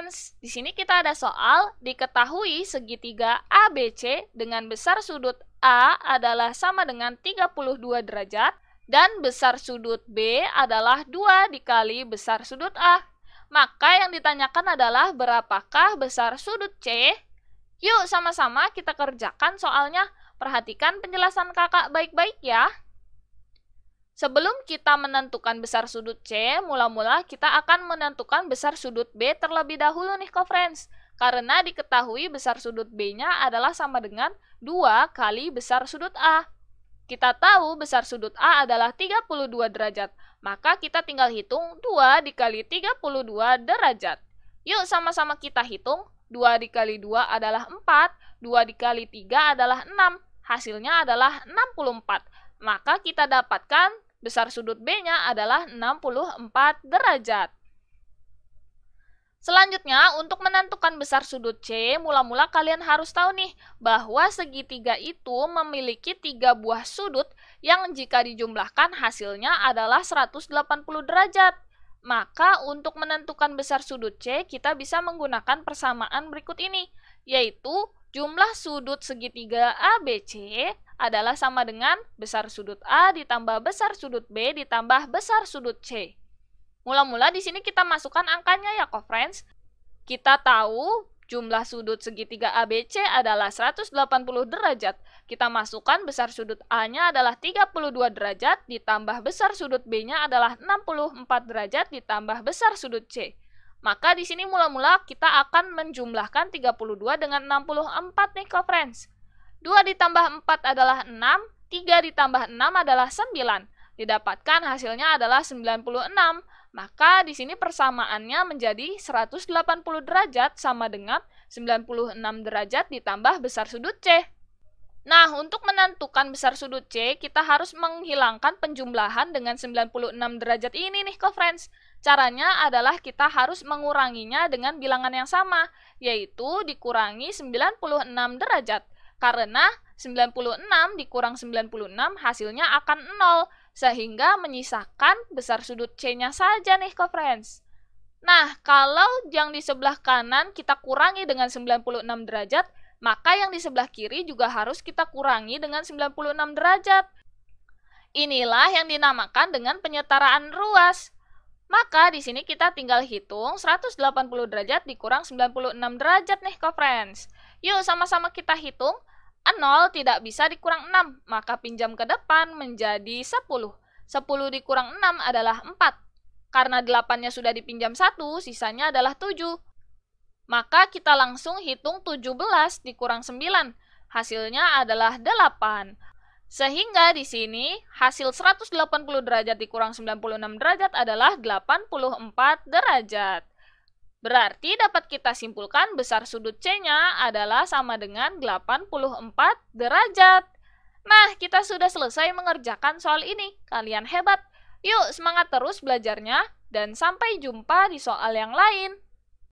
friends, di sini kita ada soal diketahui segitiga ABC dengan besar sudut A adalah sama dengan 32 derajat dan besar sudut B adalah 2 dikali besar sudut A. Maka yang ditanyakan adalah berapakah besar sudut C? Yuk sama-sama kita kerjakan soalnya. Perhatikan penjelasan kakak baik-baik ya. Sebelum kita menentukan besar sudut C, mula-mula kita akan menentukan besar sudut B terlebih dahulu nih, kau friends Karena diketahui besar sudut B-nya adalah sama dengan 2 kali besar sudut A. Kita tahu besar sudut A adalah 32 derajat, maka kita tinggal hitung 2 dikali 32 derajat. Yuk sama-sama kita hitung, 2 dikali 2 adalah 4, 2 dikali 3 adalah 6, hasilnya adalah 64 maka kita dapatkan besar sudut B-nya adalah 64 derajat. Selanjutnya, untuk menentukan besar sudut C, mula-mula kalian harus tahu nih bahwa segitiga itu memiliki tiga buah sudut yang jika dijumlahkan hasilnya adalah 180 derajat. Maka untuk menentukan besar sudut C, kita bisa menggunakan persamaan berikut ini, yaitu jumlah sudut segitiga ABC adalah sama dengan besar sudut A ditambah besar sudut B ditambah besar sudut C. Mula-mula di sini kita masukkan angkanya ya, kok friends. Kita tahu jumlah sudut segitiga ABC adalah 180 derajat. Kita masukkan besar sudut A-nya adalah 32 derajat ditambah besar sudut B-nya adalah 64 derajat ditambah besar sudut C. Maka di sini mula-mula kita akan menjumlahkan 32 dengan 64 nih, kok friends. 2 ditambah 4 adalah 6, 3 ditambah 6 adalah 9. Didapatkan hasilnya adalah 96. Maka di sini persamaannya menjadi 180 derajat sama dengan 96 derajat ditambah besar sudut C. Nah, untuk menentukan besar sudut C, kita harus menghilangkan penjumlahan dengan 96 derajat ini nih, co friends. Caranya adalah kita harus menguranginya dengan bilangan yang sama, yaitu dikurangi 96 derajat karena 96 dikurang 96 hasilnya akan 0 sehingga menyisakan besar sudut C-nya saja nih ke friends. Nah, kalau yang di sebelah kanan kita kurangi dengan 96 derajat, maka yang di sebelah kiri juga harus kita kurangi dengan 96 derajat. Inilah yang dinamakan dengan penyetaraan ruas. Maka di sini kita tinggal hitung 180 derajat dikurang 96 derajat nih ke friends. Yuk sama-sama kita hitung 0 tidak bisa dikurang 6, maka pinjam ke depan menjadi 10. 10 dikurang 6 adalah 4. Karena 8-nya sudah dipinjam 1, sisanya adalah 7. Maka kita langsung hitung 17 dikurang 9. Hasilnya adalah 8. Sehingga di sini hasil 180 derajat dikurang 96 derajat adalah 84 derajat. Berarti dapat kita simpulkan besar sudut C-nya adalah sama dengan 84 derajat. Nah, kita sudah selesai mengerjakan soal ini. Kalian hebat. Yuk, semangat terus belajarnya dan sampai jumpa di soal yang lain.